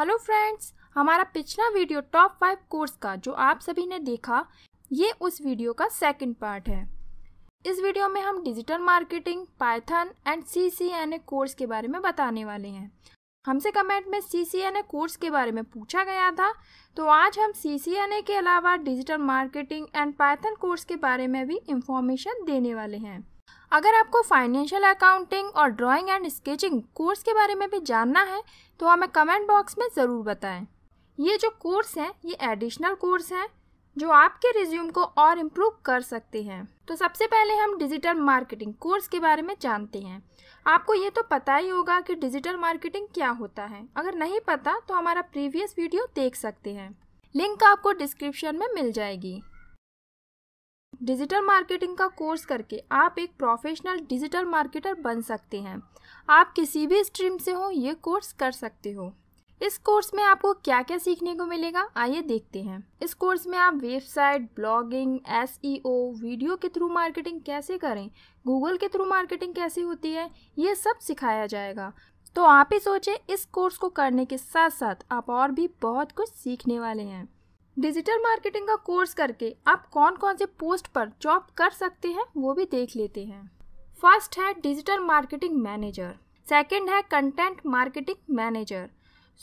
hello friends हमारा पिछला video top five course का जो आप सभी ने देखा ये उस वीडियो का सेकंड पार्ट है इस वीडियो में हम digital marketing Python and C C N A course के बारे में बताने वाले हैं हमसे कमेंट में सी सी एन ए कोर्स के बारे में पूछा गया था तो आज हम सी सी एन ए के अलावा digital marketing and Python course के बारे में भी इंफॉर्मेशन देने वाले हैं अगर आपको फाइनेंशियल अकाउंटिंग और ड्राइंग एंड स्केचिंग कोर्स के बारे में भी जानना है तो हमें कमेंट बॉक्स में ज़रूर बताएं ये जो कोर्स हैं ये एडिशनल कोर्स हैं जो आपके रिज्यूम को और इम्प्रूव कर सकते हैं तो सबसे पहले हम डिजिटल मार्केटिंग कोर्स के बारे में जानते हैं आपको ये तो पता ही होगा कि डिजिटल मार्केटिंग क्या होता है अगर नहीं पता तो हमारा प्रीवियस वीडियो देख सकते हैं लिंक आपको डिस्क्रिप्शन में मिल जाएगी डिजिटल मार्केटिंग का कोर्स करके आप एक प्रोफेशनल डिजिटल मार्केटर बन सकते हैं आप किसी भी स्ट्रीम से हो ये कोर्स कर सकते हो इस कोर्स में आपको क्या क्या सीखने को मिलेगा आइए देखते हैं इस कोर्स में आप वेबसाइट ब्लॉगिंग एस वीडियो के थ्रू मार्केटिंग कैसे करें गूगल के थ्रू मार्केटिंग कैसे होती है ये सब सिखाया जाएगा तो आप ही सोचें इस कोर्स को करने के साथ साथ आप और भी बहुत कुछ सीखने वाले हैं डिजिटल मार्केटिंग का कोर्स करके आप कौन कौन से पोस्ट पर जॉब कर सकते हैं वो भी देख लेते हैं फर्स्ट है डिजिटल मार्केटिंग मैनेजर सेकेंड है content marketing manager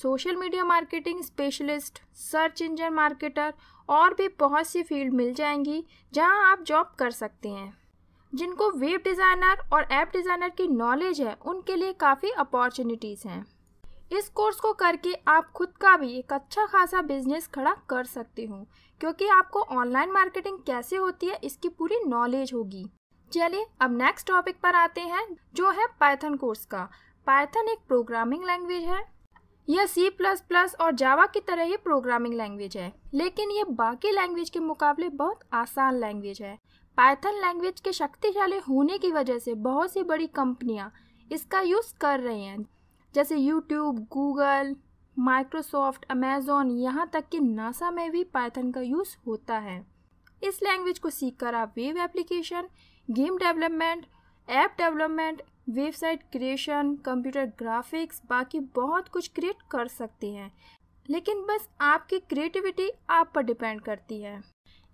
social media marketing specialist search engine marketer और भी बहुत सी फील्ड मिल जाएंगी जहां आप जॉब कर सकते हैं जिनको वेब डिज़ाइनर और ऐप डिज़ाइनर की नॉलेज है उनके लिए काफ़ी अपॉर्चुनिटीज़ हैं इस कोर्स को करके आप खुद का भी एक अच्छा खासा बिजनेस खड़ा कर सकते हो क्योंकि आपको ऑनलाइन मार्केटिंग कैसे होती है इसकी पूरी नॉलेज होगी चलिए अब नेक्स्ट टॉपिक पर आते हैं जो है पाइथन कोर्स का पाइथन एक प्रोग्रामिंग लैंग्वेज है यह सी प्लस प्लस और जावा की तरह ही प्रोग्रामिंग लैंग्वेज है लेकिन ये बाकी लैंग्वेज के मुकाबले बहुत आसान लैंग्वेज है पाइथन लैंग्वेज के शक्तिशाली होने की वजह से बहुत सी बड़ी कंपनियां इसका यूज कर रही हैं जैसे यूट्यूब गूगल माइक्रोसॉफ्ट अमेज़ोन यहाँ तक कि नासा में भी Python का यूज़ होता है इस लैंग्वेज को सीखकर आप web application game development app development website creation computer graphics बाकी बहुत कुछ क्रिएट कर सकते हैं लेकिन बस आपकी क्रिएटिविटी आप पर डिपेंड करती है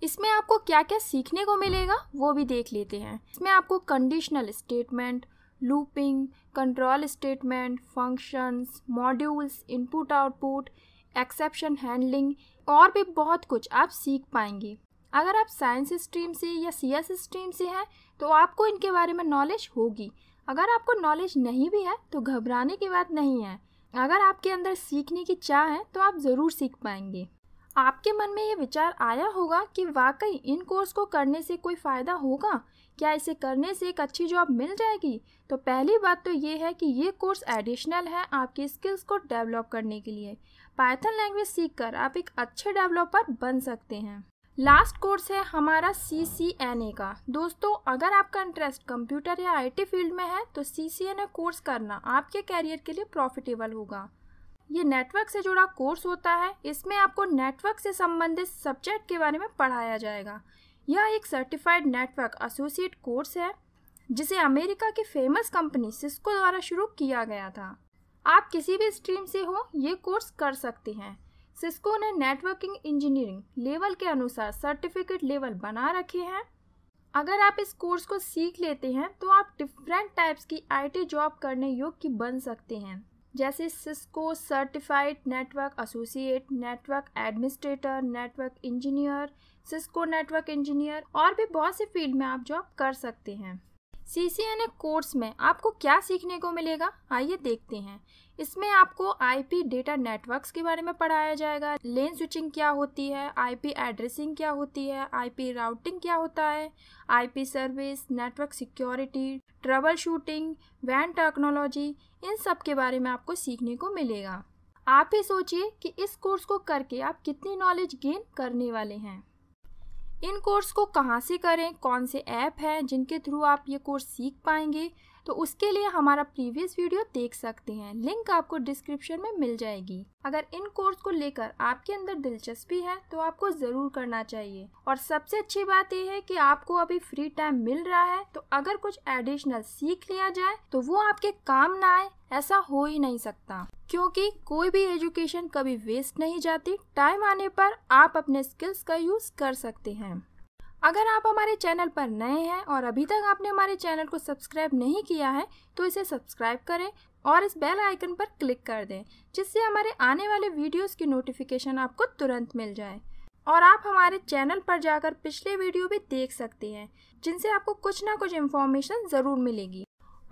इसमें आपको क्या क्या सीखने को मिलेगा वो भी देख लेते हैं इसमें आपको conditional statement looping control statement functions modules input output exception handling और भी बहुत कुछ आप सीख पाएंगे अगर आप साइंस स्ट्रीम से या सी एस स्ट्रीम से हैं तो आपको इनके बारे में नॉलेज होगी अगर आपको नॉलेज नहीं भी है तो घबराने की बात नहीं है अगर आपके अंदर सीखने की चाह है तो आप ज़रूर सीख पाएंगे आपके मन में ये विचार आया होगा कि वाकई इन कोर्स को करने से कोई फ़ायदा होगा क्या इसे करने से एक अच्छी जॉब मिल जाएगी तो पहली बात तो ये है कि ये कोर्स एडिशनल है आपकी स्किल्स को डेवलप करने के लिए पाइथन लैंग्वेज सीखकर आप एक अच्छे डेवलपर बन सकते हैं लास्ट कोर्स है हमारा सी सी एन ए का दोस्तों अगर आपका इंटरेस्ट कंप्यूटर या आई टी फील्ड में है तो सी सी एन ए कोर्स करना आपके कैरियर के लिए प्रॉफिटेबल होगा ये नेटवर्क से जुड़ा कोर्स होता है इसमें आपको नेटवर्क से संबंधित सब्जेक्ट के बारे में पढ़ाया जाएगा यह एक सर्टिफाइड नेटवर्क एसोसिएट कोर्स है जिसे अमेरिका की फेमस कंपनी सिस्को द्वारा शुरू किया गया था आप किसी भी स्ट्रीम से हो ये कोर्स कर सकते हैं सिस्को ने नेटवर्किंग इंजीनियरिंग लेवल के अनुसार सर्टिफिकेट लेवल बना रखे हैं अगर आप इस कोर्स को सीख लेते हैं तो आप डिफरेंट टाइप्स की आईटी जॉब करने योग्य बन सकते हैं जैसे Cisco certified network associate network administrator network engineer Cisco network engineer और भी बहुत से फील्ड में आप जॉब कर सकते हैं सी सी एन ए कोर्स में आपको क्या सीखने को मिलेगा आइए देखते हैं इसमें आपको पी डेटा नेटवर्क्स के बारे में पढ़ाया जाएगा लेन स्विचिंग क्या होती है पी एड्रेसिंग क्या होती है पी राउटिंग क्या होता है P service network security troubleshooting वैन टेक्नोलॉजी इन सब के बारे में आपको सीखने को मिलेगा आप ही सोचिए कि इस कोर्स को करके आप कितनी नॉलेज गेन करने वाले हैं इन कोर्स को कहाँ से करें कौन से ऐप हैं जिनके थ्रू आप ये कोर्स सीख पाएंगे तो उसके लिए हमारा प्रीवियस वीडियो देख सकते हैं लिंक आपको डिस्क्रिप्शन में मिल जाएगी अगर इन कोर्स को लेकर आपके अंदर दिलचस्पी है तो आपको ज़रूर करना चाहिए और सबसे अच्छी बात यह है कि आपको अभी फ्री टाइम मिल रहा है तो अगर कुछ एडिशनल सीख लिया जाए तो वो आपके काम न आए ऐसा हो ही नहीं सकता क्योंकि कोई भी एजुकेशन कभी वेस्ट नहीं जाती टाइम आने पर आप अपने स्किल्स का यूज़ कर सकते हैं अगर आप हमारे चैनल पर नए हैं और अभी तक आपने हमारे चैनल को सब्सक्राइब नहीं किया है तो इसे सब्सक्राइब करें और इस बेल आइकन पर क्लिक कर दें जिससे हमारे आने वाले वीडियोस की नोटिफिकेशन आपको तुरंत मिल जाए और आप हमारे चैनल पर जाकर पिछले वीडियो भी देख सकते हैं जिनसे आपको कुछ ना कुछ इन्फॉर्मेशन ज़रूर मिलेगी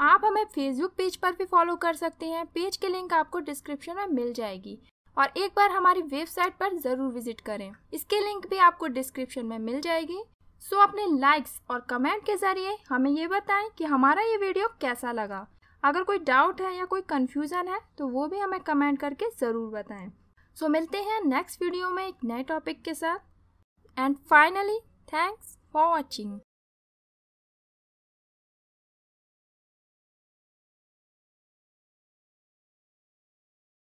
आप हमें फेसबुक पेज पर भी फॉलो कर सकते हैं पेज की लिंक आपको डिस्क्रिप्शन में मिल जाएगी और एक बार हमारी वेबसाइट पर ज़रूर विजिट करें इसके लिंक भी आपको डिस्क्रिप्शन में मिल जाएगी सो अपने लाइक्स और कमेंट के ज़रिए हमें ये बताएं कि हमारा ये वीडियो कैसा लगा अगर कोई डाउट है या कोई कन्फ्यूज़न है तो वो भी हमें कमेंट करके ज़रूर बताएं सो so, मिलते हैं नेक्स्ट वीडियो में एक नए टॉपिक के साथ and finally thanks for watching